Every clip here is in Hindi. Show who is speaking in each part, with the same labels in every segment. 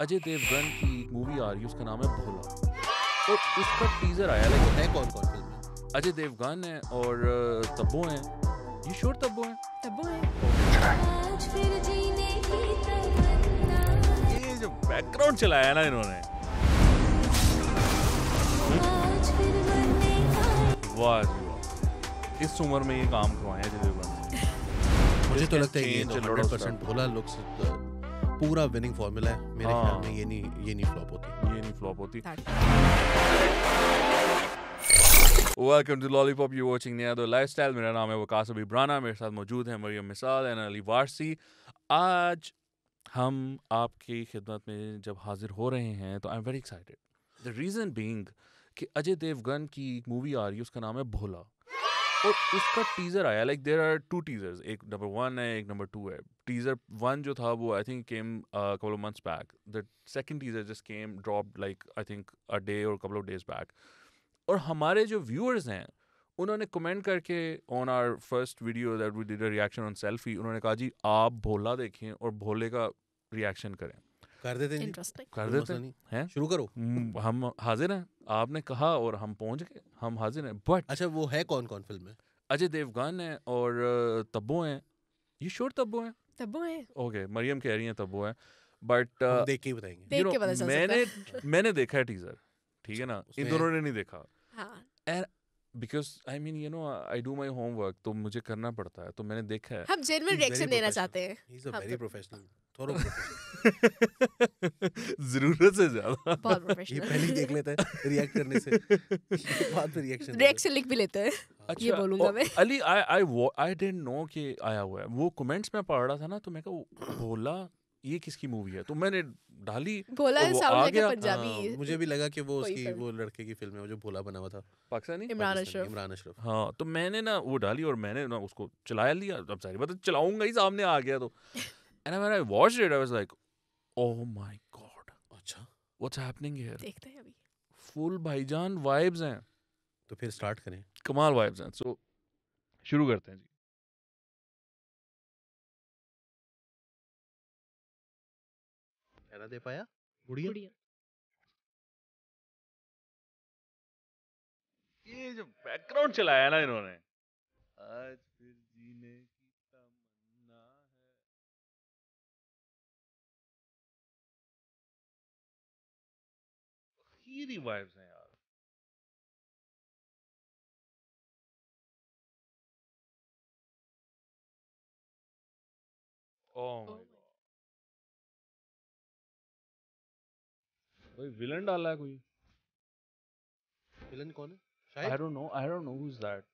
Speaker 1: अजय देवगन की मूवी आ रही है उसका नाम है भोला तो उसका टीजर आया लेकिन है कौन कौन फिल्म अजय देवगन है और तब्बो है ये शोर तब्बो है
Speaker 2: तब्बो है ये जो
Speaker 1: बैकग्राउंड चलाया ना इन्होंने
Speaker 3: वाह वाह इस उम्र में ये काम करवाया अजय देवगन मुझे तो लगता है ये 100% भोला लुक्स पूरा विनिंग फॉर्मूला है मेरे हाँ। ख्याल हाँ। में ये नहीं ये नहीं फ्लॉप होती ये नहीं फ्लॉप होती
Speaker 1: welcome to lollipop you watching नियादो लाइफस्टाइल मेरा नाम है वकास अभी ब्राना मेरे साथ मौजूद है मरियम मिसाल एंड अली वारसी आज हम आपकी खिदमत में जब हाजिर हो रहे हैं तो I am very excited the reason being कि अजय देवगन की मूवी आ रही है उसका नाम है भोला और उसका टीजर आया like there are two teasers एक नंबर वन है एक नंबर टू है टीजर वन जो था वो I think came couple of months back the second teaser just came drop like I think a day और कपल ऑफ डेज बैक और हमारे जो व्यूअर्स हैं उन्होंने कमेंट करके on our first video that we did a reaction on selfie उन्होंने कहा जी आप भोला देखें और भोले का रिएक्शन करें कर देते हैं कर देते हैं शुरू करो हम्म, हम हाजिर हैं आपने कहा और हम पहुंच गए
Speaker 3: हम हाजिर हैं बट अच्छा वो है कौन कौन फिल्म में
Speaker 1: अजय देवगन है और तब्बो हैं ये शोर तब्बो हैं तब्बो हैं ओके मरियम कह रही हैं तब्बो हैं बट देख के बताएंगे मैंने मैंने देखा है टीजर ठीक है ना इन दोनों ने नहीं देखा and because I mean you know I do my homework तो मुझे करना पड़ता है तो मैंने देखा है हम जेन्युइन रिएक्शन देना चाहते हैं इज अ वेरी प्रोफेशनल थोड़ा जरूरत से ज्यादा ये पहले ही देख लेता है रिएक्ट करने से बाद में रिएक्शन रिएक्शन
Speaker 4: लिख भी लेता है अच्छा, ये बोलूंगा मैं
Speaker 1: अली I I I didn't know कि आया हुआ है वो कमेंट्स में पढ़ रहा था ना तो मैं कहा बोला ये किसकी मूवी है तो मैंने डाली
Speaker 3: भोला है तो आ गया पंजाबी हाँ, मुझे भी लगा कि वो उसकी वो लड़के की फिल्म है जो भोला बना हुआ था पाकिस्तानी इमरान अशरफ इमरान अशरफ
Speaker 1: हाँ तो मैंने ना वो डाली और मैंने ना उसको चलाया लिया अब सारी मतलब चलाऊंगा ही सामने आ गया तो And when I watched it, I was like, oh my god. अच्छा What's happening here? देखते हैं अभी Full भाईजान vibes हैं. तो फिर स्टार्ट करें कमाल vibes हैं. So शुरू करते हैं जी.
Speaker 3: पहरा दे
Speaker 2: पाया गुड़िया गुड़िया ये जो बैकग्राउंड चलाया ना इन्होंने आज फिर की रिवाइव्स हैं यार ओह माय गॉड कोई विलन डाला है कोई विलन कौन है I don't know I don't know who is that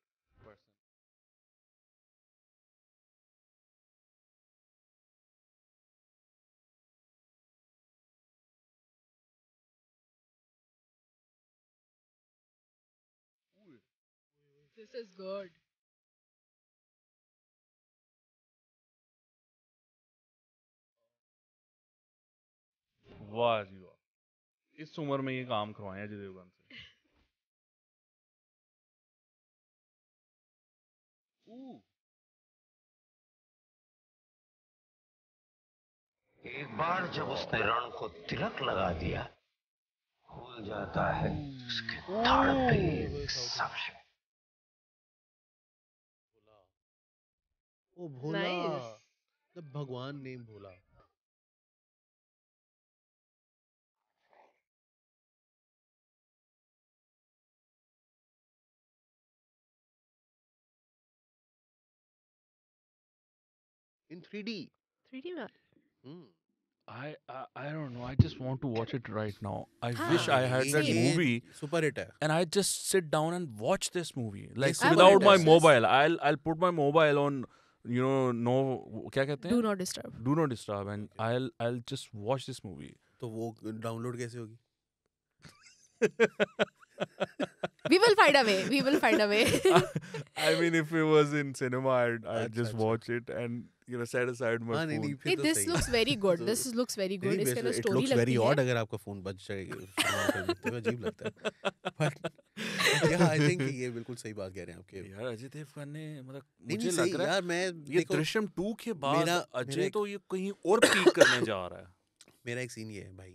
Speaker 2: This is good. वाह जी वाह इस उम्र में ये काम करवाए अजय देवगन से एक बार जब उसने रण को तिलक लगा दिया भूल जाता है उसके ताड़ पे सब है Oh, Bhola. Nice. The Bhagwan name Bhola.
Speaker 3: In 3D. 3D man.
Speaker 1: I, I I don't know. I just want to watch it right now. I wish I had that movie. Super hit And I just sit down and watch this movie like without my mobile. I'll I'll put my mobile on you know no क्या कहते हैं do not disturb do not disturb and okay. I'll I'll just watch this movie तो वो डाउनलोड कैसे होगी we will
Speaker 4: find a way we will find a way
Speaker 1: I i mean if it was in cinema I'd, I'd just watch it
Speaker 3: and you know set aside my phone नहीं, hey, this looks
Speaker 4: very good this looks very good इसका ना story लगती है it looks
Speaker 3: very odd agar aapka phone आपका phone to ajeeb lagta hai but I think ये बिल्कुल सही बात कह रहे हैं आपके यार
Speaker 1: अजय देवगन ने मतलब मुझे लग रहा है यार मैं ये दृश्यम 2 के बाद अजय तो ये
Speaker 3: कहीं और पीक करने जा रहा है मेरा एक सीन ये है भाई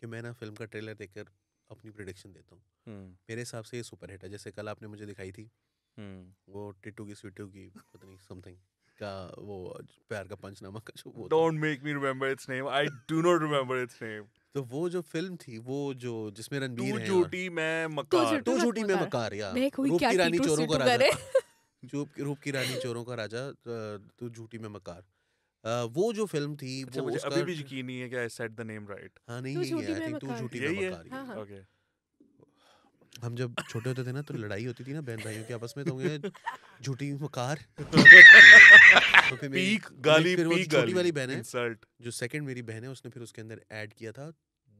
Speaker 3: कि मैं ना फिल्म का ट्रेलर देखकर अपनी प्रोडिक्शन देता हूँ हम्म। मेरे हिसाब से ये सुपरहिट है जैसे कल आपने मुझे दिखाई थी हम्म। वो टिटू की स्वीटू की पता नहीं समथिंग का वो प्यार का पंचनामा का जो वो
Speaker 1: don't make me remember its name I do not remember its name
Speaker 3: तो वो जो फिल्म थी वो जो जिसमें रणबीर है झूठी मैं मकार तो झूठी मैं मकार या रूप की रानी चोरों का राजा जो रूप की रानी चोरों का राजा तो, तू झूठी मैं मकार वो जो फिल्म थी अच्छा, वो मुझे अभी भी यकीन नहीं है कि I said the name right हां नहीं है आई थिंक तू झूठी मैं मकार ओके हाँ, हाँ। हम जब छोटे होते थे ना तो लड़ाई होती थी ना बहन भाइयों के आपस में तो होंगे झूठी मकार तो पीक तो गाली फिर वो गाली वाली बहन है इंसल्ट जो सेकंड मेरी बहन है उसने फिर उसके अंदर ऐड किया था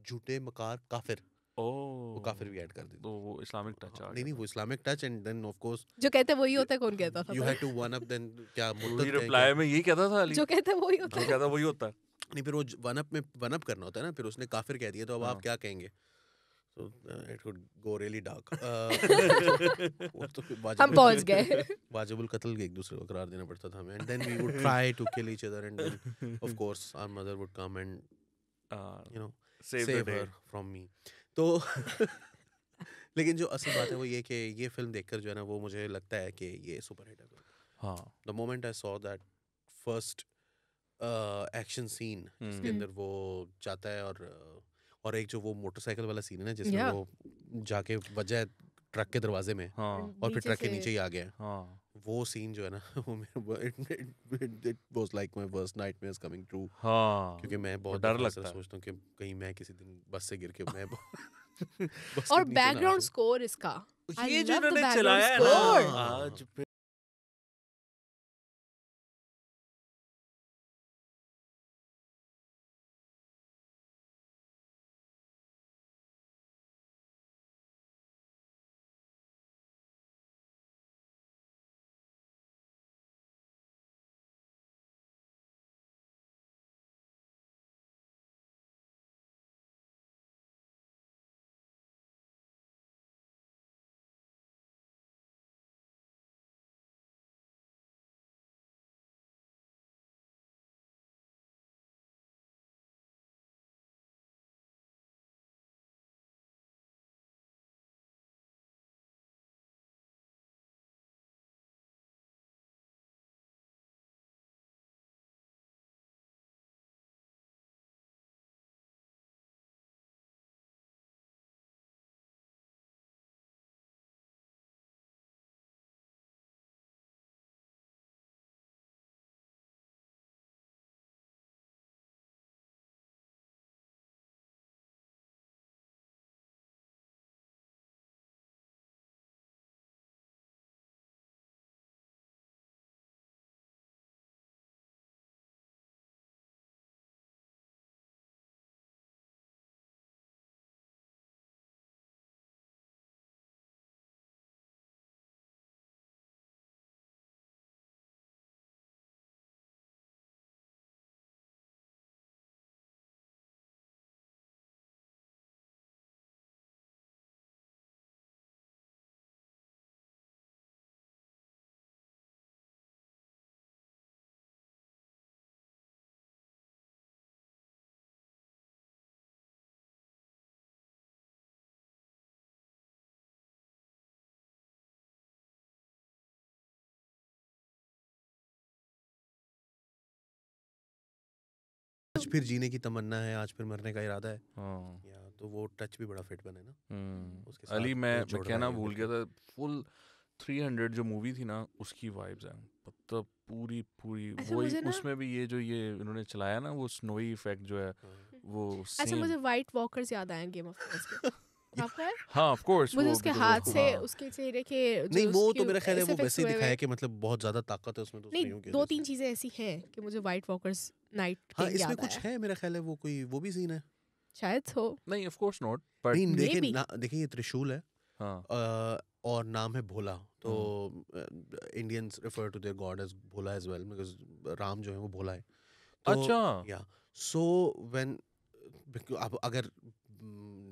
Speaker 3: झूठे मकार काफिर वो काफिर भी ऐड कर दी तो वो इस्लामिक हाँ, टच नहीं नहीं वो Islamic touch and then of course
Speaker 4: जो कहते वही होता है कौन कहता था you had
Speaker 3: to one up then क्या रिप्लाई में यही कहता था अली जो
Speaker 4: कहते वही होता है कहता
Speaker 3: वही होता है नहीं फिर वो वन अप में वन अप करना होता है ना फिर उसने काफिर कह दिया तो अब आप हाँ। क्या कहेंगे So uh, it could go really dark. Uh, तो हम पहुंच गए वाजिबुल कत्ल के एक दूसरे को करार देना पड़ता था हमें and then we would try to kill each other and of course our mother would come and you know save her from me तो लेकिन जो असल बात है वो ये कि ये फिल्म देखकर जो है ना वो मुझे लगता है कि ये सुपर हिट है हां the moment I saw that first action scene जिसके अंदर वो जाता है और uh, और एक जो वो मोटरसाइकिल वाला सीन है ना जिसमें वो जाके वजह ट्रक के दरवाजे में हाँ। हम्म, और फिर ट्रक के नीचे ही आ गया हाँ। वो सीन जो है ना वो मेरे like my worst nightmares coming true क्योंकि मैं बहुत डर लगता सोचता हूँ कि कहीं मैं किसी दिन बस से गिर के मैं और बैकग्राउंड
Speaker 4: स्कोर इसका ये जो इन्होंने चलाया है
Speaker 2: ना आज
Speaker 3: हाँ। फिर जीने की तमन्ना है आज फिर मरने का इरादा है हाँ। या तो वो टच भी बड़ा फिट बने ना हम्म। उसके अली मैं कहना भूल गया था
Speaker 1: फुल थ्री हंड्रेड जो मूवी थी ना उसकी वाइब्स हैं मतलब पूरी पूरी अच्छा, वो उसमें भी ये जो ये इन्होंने चलाया ना वो स्नोई इफेक्ट जो है हाँ। वो अच्छा मुझे
Speaker 4: वाइट वॉकर्स याद आए गेम ऑफ थ्रोन्स के
Speaker 3: हाँ ऑफ कोर्स उसके हाथ से हाँ।
Speaker 4: उसके चेहरे के नहीं वो तो मेरा ख्याल है वो वैसे ही दिखाया
Speaker 3: कि मतलब बहुत ज्यादा ताकत है उसमें तो नहीं दो
Speaker 4: तीन चीजें ऐसी हैं कि मुझे वाइट वॉकर्स नाइट हाँ इसमें कुछ
Speaker 3: है मेरा ख्याल है वो कोई वो भी सीन है
Speaker 4: शायद हो तो।
Speaker 3: नहीं ऑफ कोर्स नॉट बट नहीं देखिए ये त्रिशूल है हाँ। और नाम है भोला तो Indians refer to their god as Bhola as well because Ram जो है वो भोला है
Speaker 1: तो अच्छा या
Speaker 3: सो व्हेन अब अगर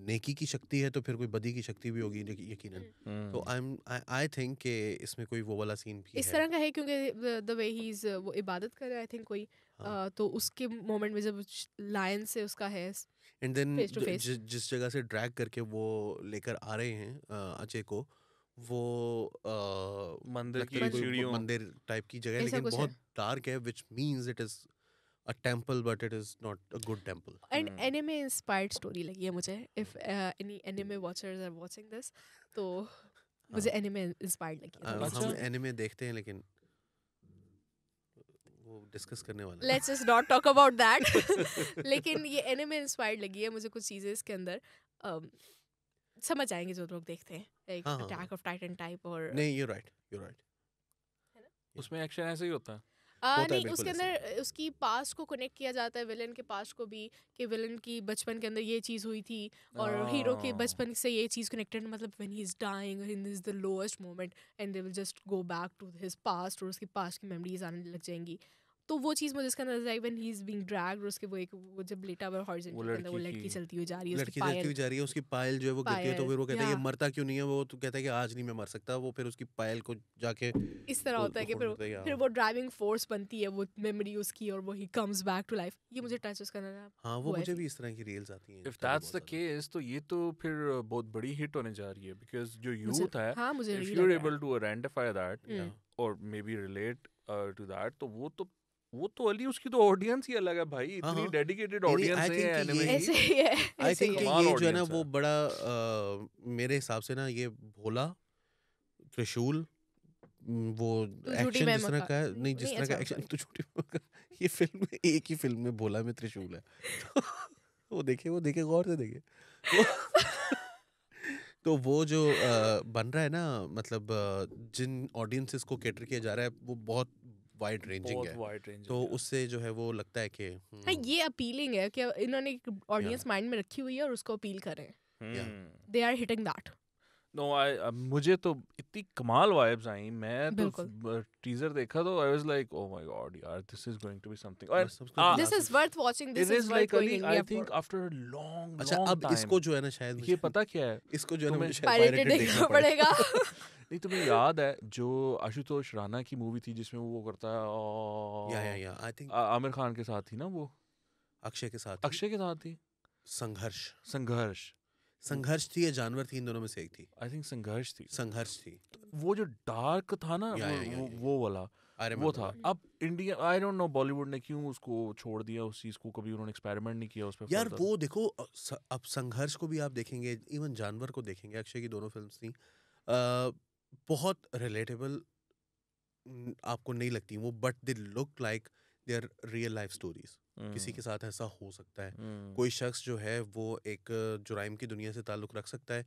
Speaker 3: नेकी की शक्ति है तो फिर कोई बदी की शक्ति भी होगी यकीन हम्म। तो आई एम आई थिंक कि इसमें कोई वो वाला सीन भी इस है। तरह
Speaker 4: का है क्योंकि द वे ही इज वो इबादत कर रहा है आई थिंक कोई हाँ. तो उसके मोमेंट में जब लायन से उसका है एंड देन जिस
Speaker 3: जगह से ड्रैग करके वो लेकर आ रहे हैं अजय को वो आ, मंदिर की मंदिर टाइप की जगह लेकिन बहुत डार्क है which means it is a temple but it is not a good temple and mm.
Speaker 4: anime inspired story लगी है mujhe. if uh, any anime watchers are watching this तो हाँ। मुझे anime inspired लगी uh, हम
Speaker 3: anime देखते हैं लेकिन वो डिस्कस करने वाला let's just not talk about that लेकिन
Speaker 4: ये एनिमे इंस्पायर्ड लगी है मुझे कुछ चीजें इसके अंदर um, समझ आएंगे जो लोग देखते हैं like Attack of Titan type और नहीं यू
Speaker 1: राइट यू राइट उसमें एक्शन ऐसे ही होता है आ, नहीं उसके
Speaker 4: अंदर उसकी पास्ट को कनेक्ट किया जाता है विलन के पास्ट को भी कि विलन की बचपन के अंदर ये चीज़ हुई थी और हीरो के हाँ। बचपन से ये चीज़ कनेक्टेड मतलब when he is dying in this the lowest moment and they will just go back to his past और उसकी पास्ट की मेमोरीज आने लग जाएंगी तो वो चीज़ मुझे इसका नजर आई when he is being dragged उसके वो एक वो जब लेटा हुआ हॉरिजॉन्टल अंदर वो लड़की चलती हुई जा रही है लड़की चलती हुई
Speaker 3: जा रही है उसकी पायल जो है वो गिरती है तो फिर वो कहता है ये मरता क्यों नहीं है वो तो कहता है कि आज नहीं मैं मर सकता वो फिर उसकी पायल को जाके इस तरह होता है कि फिर फिर
Speaker 4: वो ड्राइविंग फोर्स बनती है वो मेमोरी उसकी और वो he comes back to life ये मुझे टच उसका नजर हां
Speaker 3: वो मुझे भी इस तरह की रील्स आती हैं इफ
Speaker 1: दैट्स द केस तो ये तो फिर बहुत बड़ी हिट होने जा रही है बिकॉज़ जो यूथ है हां मुझे if you are able to identify that और may be relate to that तो वो तो वो तो अली उसकी तो ऑडियंस ही अलग है भाई हाँ, इतनी डेडिकेटेड हाँ। ऑडियंस है एनिमे है आई थिंक ये जो है ना
Speaker 3: वो बड़ा मेरे हिसाब से ना ये भोला त्रिशूल वो एक्शन जिस तरह का नहीं जिस तरह का एक्शन तो छोटी ये फिल्म एक ही फिल्म में भोला में त्रिशूल है वो देखे वो देखे गौर से देखे तो वो जो बन रहा है ना मतलब जिन ऑडियंसिस को कैटर किया जा रहा है वो बहुत वाइड रेंजिंग है तो उससे जो है वो लगता है कि हाँ हम्म।
Speaker 4: ये अपीलिंग है कि इन्होंने एक ऑडियंस माइंड में रखी हुई है और उसको अपील करें they are hitting that
Speaker 3: no I मुझे तो
Speaker 1: इतनी कमाल वाइब्स आई मैं तो टीजर देखा तो I was like oh my god यार this is going to be something this is worth watching this is like I think after a long अच्छा अब इसको
Speaker 3: जो है ना शायद ये पता क्या है इसको जो है ना मुझे शायद
Speaker 1: पायरेटेड देखना पड़ेगा नहीं तुम्हें याद है जो आशुतोष राणा की मूवी थी जिसमें वो करता है और या या या
Speaker 3: आई थिंक आमिर खान के साथ थी ना वो अक्षय के साथ अक्षय के साथ थी संघर्ष संघर्ष संघर्ष थी या जानवर थी इन दोनों में से एक थी आई थिंक संघर्ष थी संघर्ष थी तो वो जो डार्क था ना या, या, या, वो, वो वाला वो था अब India I don't know Bollywood ने क्यों उसको छोड़ दिया उस चीज को कभी उन्होंने एक्सपेरिमेंट नहीं किया उस पर यार वो देखो अब संघर्ष को भी आप देखेंगे इवन जानवर को देखेंगे अक्षय की दोनों फिल्म थी बहुत रिलेटेबल आपको नहीं लगती वो but they look like are real life stories किसी के हम्म। साथ ऐसा हो सकता है हम्म। कोई शख्स जो है वो एक जुराइम की दुनिया से ताल्लुक़ रख सकता है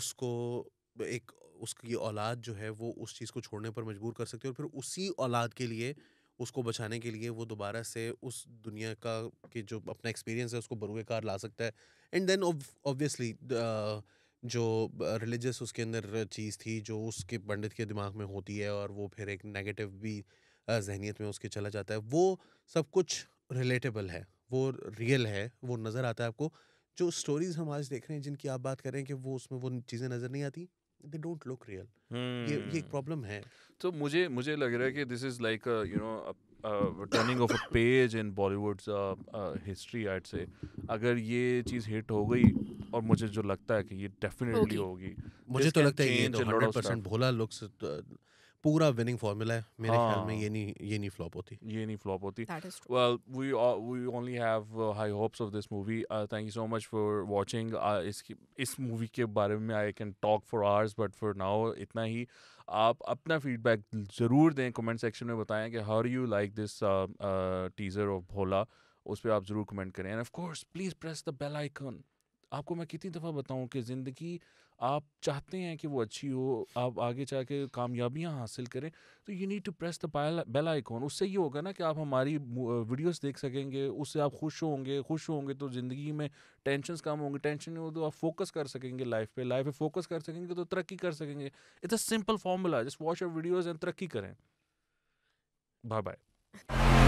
Speaker 3: उसको एक उसकी औलाद जो है वो उस चीज़ को छोड़ने पर मजबूर कर सकती है और फिर उसी औलाद के लिए उसको बचाने के लिए वो दोबारा से उस दुनिया का के जो अपना एक्सपीरियंस है उसको बरूए कार ला सकता है एंड देन ऑब्वियसली जो रिलीजियस उसके अंदर चीज़ थी जो उसके पंडित के दिमाग में होती है और वो फिर एक नेगेटिव भी जहनीत में उसके चला जाता है वो सब कुछ रिलेटेबल है वो रियल है वो नज़र आता है आपको जो स्टोरीज हम आज देख रहे हैं जिनकी आप बात कर रहे हैं कि वो उसमें वो चीज़ें नज़र नहीं आती दे डोंट लुक रियल ये ये एक प्रॉब्लम हम्म।
Speaker 1: है तो मुझे मुझे लग रहा है कि this is like you know turning off a page in Bollywood history आइट से अगर ये चीज़ हिट हो
Speaker 3: गई और मुझे जो लगता है कि ये डेफिनेटली होगी मुझे तो लगता है ये hundred percent Bhola looks uh, पूरा विनिंग फॉर्मूला है मेरे ख्याल में हाँ। ये नहीं ये नहीं फ्लॉप होती ये नहीं फ्लॉप
Speaker 1: होती well we we only have high hopes of this movie thank you so much for watching इसकी इस मूवी के बारे में I can talk for hours but for now इतना ही आप अपना फीडबैक ज़रूर दें कमेंट सेक्शन में बताएं कि how you like this teaser of Bhola उस पर आप ज़रूर कमेंट करें and of course please press the bell icon आपको मैं कितनी दफ़ा बताऊं कि ज़िंदगी आप चाहते हैं कि वो अच्छी हो आप आगे जा के कामयाबियाँ हासिल करें तो you need to press the bell icon उससे ये होगा ना कि आप हमारी वीडियोस देख सकेंगे उससे आप खुश होंगे खुश होंगे तो ज़िंदगी में टेंशन कम होंगे टेंशन नहीं हो तो आप फोकस कर सकेंगे लाइफ पे लाइफ पे फोकस कर सकेंगे तो तरक्की कर सकेंगे it's a simple formula just watch our videos and तरक्की करें बाय बाय